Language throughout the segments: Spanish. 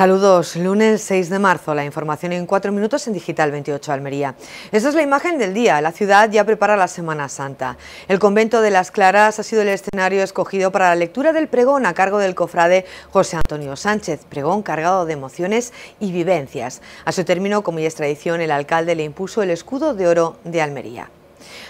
Saludos, lunes 6 de marzo, la información en 4 minutos en Digital 28 Almería. Esta es la imagen del día, la ciudad ya prepara la Semana Santa. El convento de Las Claras ha sido el escenario escogido para la lectura del pregón a cargo del cofrade José Antonio Sánchez, pregón cargado de emociones y vivencias. A su término, como ya es tradición, el alcalde le impuso el escudo de oro de Almería.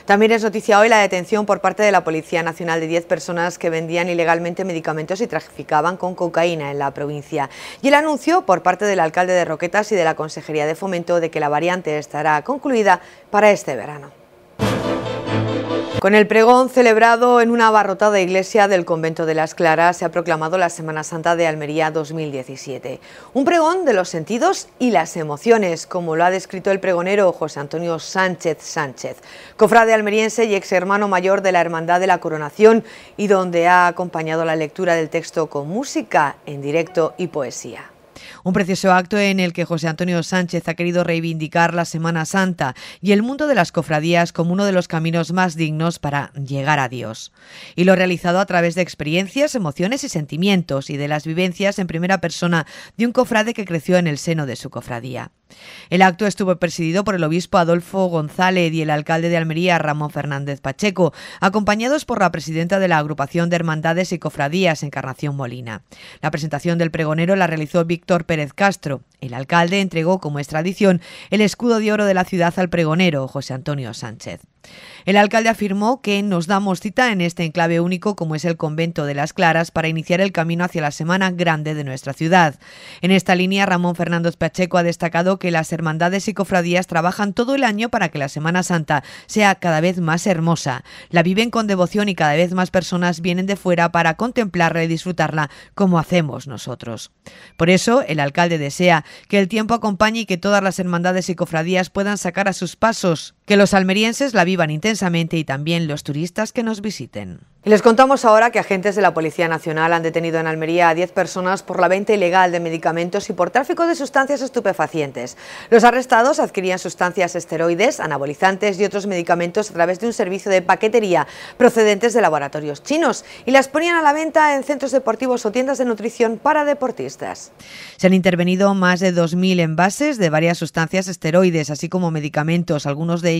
También es noticia hoy la detención por parte de la Policía Nacional de 10 personas que vendían ilegalmente medicamentos y traficaban con cocaína en la provincia. Y el anuncio por parte del alcalde de Roquetas y de la Consejería de Fomento de que la variante estará concluida para este verano. Con el pregón celebrado en una abarrotada iglesia del convento de las Claras se ha proclamado la Semana Santa de Almería 2017. Un pregón de los sentidos y las emociones, como lo ha descrito el pregonero José Antonio Sánchez Sánchez, cofrade almeriense y ex hermano mayor de la Hermandad de la Coronación y donde ha acompañado la lectura del texto con música en directo y poesía. Un precioso acto en el que José Antonio Sánchez ha querido reivindicar la Semana Santa y el mundo de las cofradías como uno de los caminos más dignos para llegar a Dios. Y lo realizado a través de experiencias, emociones y sentimientos y de las vivencias en primera persona de un cofrade que creció en el seno de su cofradía. El acto estuvo presidido por el obispo Adolfo González y el alcalde de Almería, Ramón Fernández Pacheco, acompañados por la presidenta de la agrupación de hermandades y cofradías, Encarnación Molina. La presentación del pregonero la realizó Víctor Pérez Castro. El alcalde entregó, como es tradición, el escudo de oro de la ciudad al pregonero, José Antonio Sánchez. El alcalde afirmó que nos damos cita en este enclave único como es el convento de las Claras para iniciar el camino hacia la Semana Grande de nuestra ciudad. En esta línea, Ramón Fernández Pacheco ha destacado que las hermandades y cofradías trabajan todo el año para que la Semana Santa sea cada vez más hermosa. La viven con devoción y cada vez más personas vienen de fuera para contemplarla y disfrutarla como hacemos nosotros. Por eso, el alcalde desea que el tiempo acompañe y que todas las hermandades y cofradías puedan sacar a sus pasos que los almerienses la vivan intensamente y también los turistas que nos visiten. les contamos ahora que agentes de la Policía Nacional han detenido en Almería a 10 personas por la venta ilegal de medicamentos y por tráfico de sustancias estupefacientes. Los arrestados adquirían sustancias esteroides, anabolizantes y otros medicamentos a través de un servicio de paquetería procedentes de laboratorios chinos y las ponían a la venta en centros deportivos o tiendas de nutrición para deportistas. Se han intervenido más de 2.000 envases de varias sustancias esteroides, así como medicamentos, algunos de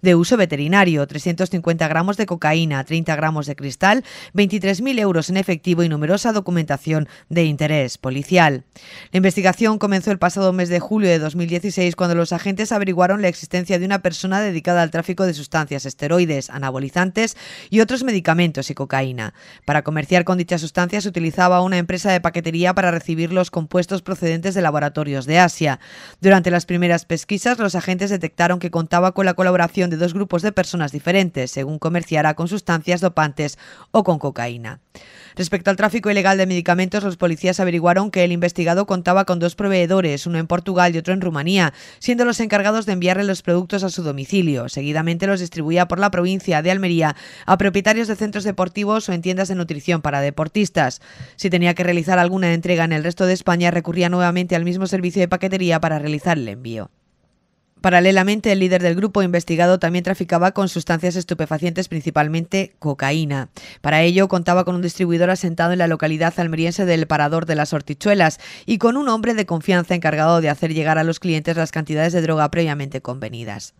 de uso veterinario, 350 gramos de cocaína, 30 gramos de cristal, 23.000 euros en efectivo y numerosa documentación de interés policial. La investigación comenzó el pasado mes de julio de 2016 cuando los agentes averiguaron la existencia de una persona dedicada al tráfico de sustancias esteroides, anabolizantes y otros medicamentos y cocaína. Para comerciar con dichas sustancias utilizaba una empresa de paquetería para recibir los compuestos procedentes de laboratorios de Asia. Durante las primeras pesquisas, los agentes detectaron que contaba con la colaboración de dos grupos de personas diferentes, según comerciara con sustancias dopantes o con cocaína. Respecto al tráfico ilegal de medicamentos, los policías averiguaron que el investigado contaba con dos proveedores, uno en Portugal y otro en Rumanía, siendo los encargados de enviarle los productos a su domicilio. Seguidamente los distribuía por la provincia de Almería a propietarios de centros deportivos o en tiendas de nutrición para deportistas. Si tenía que realizar alguna entrega en el resto de España, recurría nuevamente al mismo servicio de paquetería para realizar el envío. Paralelamente, el líder del grupo investigado también traficaba con sustancias estupefacientes, principalmente cocaína. Para ello, contaba con un distribuidor asentado en la localidad almeriense del Parador de las Hortichuelas y con un hombre de confianza encargado de hacer llegar a los clientes las cantidades de droga previamente convenidas.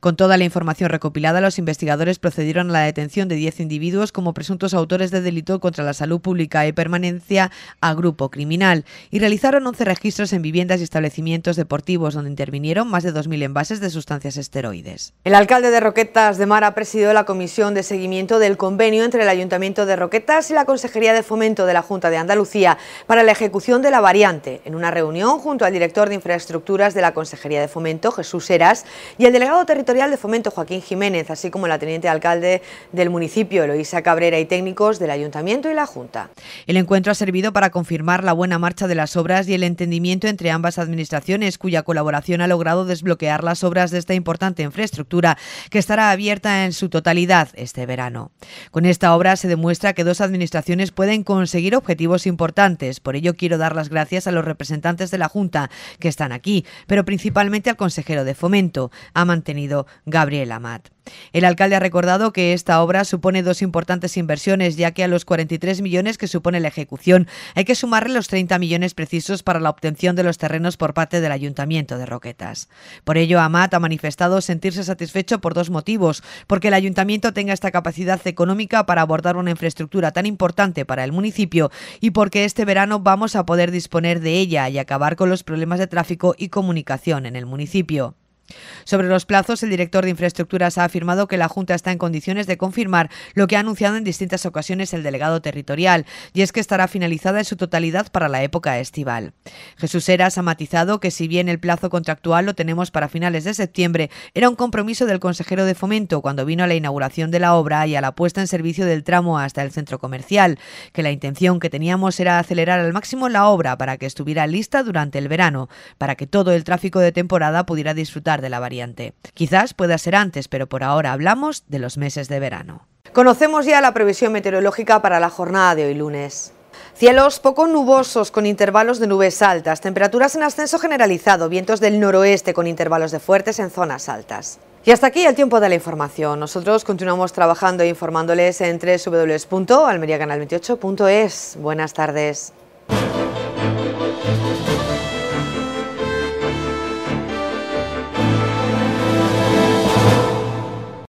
Con toda la información recopilada, los investigadores procedieron a la detención de 10 individuos como presuntos autores de delito contra la salud pública y e permanencia a grupo criminal y realizaron 11 registros en viviendas y establecimientos deportivos donde intervinieron más de 2.000 envases de sustancias esteroides. El alcalde de Roquetas de Mar ha presidido la comisión de seguimiento del convenio entre el Ayuntamiento de Roquetas y la Consejería de Fomento de la Junta de Andalucía para la ejecución de la variante, en una reunión junto al director de Infraestructuras de la Consejería de Fomento, Jesús Heras, y el delegado territorial de Fomento, Joaquín Jiménez, así como la teniente alcalde del municipio, Eloísa Cabrera, y técnicos del Ayuntamiento y la Junta. El encuentro ha servido para confirmar la buena marcha de las obras y el entendimiento entre ambas administraciones, cuya colaboración ha logrado desbloquear las obras de esta importante infraestructura que estará abierta en su totalidad este verano. Con esta obra se demuestra que dos administraciones pueden conseguir objetivos importantes. Por ello quiero dar las gracias a los representantes de la Junta que están aquí, pero principalmente al consejero de Fomento, ha mantenido Gabriel Amat. El alcalde ha recordado que esta obra supone dos importantes inversiones, ya que a los 43 millones que supone la ejecución hay que sumarle los 30 millones precisos para la obtención de los terrenos por parte del Ayuntamiento de Roquetas. Por ello, Amat ha manifestado sentirse satisfecho por dos motivos, porque el ayuntamiento tenga esta capacidad económica para abordar una infraestructura tan importante para el municipio y porque este verano vamos a poder disponer de ella y acabar con los problemas de tráfico y comunicación en el municipio. Sobre los plazos, el director de Infraestructuras ha afirmado que la Junta está en condiciones de confirmar lo que ha anunciado en distintas ocasiones el delegado territorial, y es que estará finalizada en su totalidad para la época estival. Jesús Heras ha matizado que si bien el plazo contractual lo tenemos para finales de septiembre, era un compromiso del consejero de Fomento cuando vino a la inauguración de la obra y a la puesta en servicio del tramo hasta el centro comercial, que la intención que teníamos era acelerar al máximo la obra para que estuviera lista durante el verano, para que todo el tráfico de temporada pudiera disfrutar de la variante. Quizás pueda ser antes, pero por ahora hablamos de los meses de verano. Conocemos ya la previsión meteorológica para la jornada de hoy lunes. Cielos poco nubosos con intervalos de nubes altas, temperaturas en ascenso generalizado, vientos del noroeste con intervalos de fuertes en zonas altas. Y hasta aquí el tiempo de la información. Nosotros continuamos trabajando e informándoles en www.almeriacanal28.es. Buenas tardes.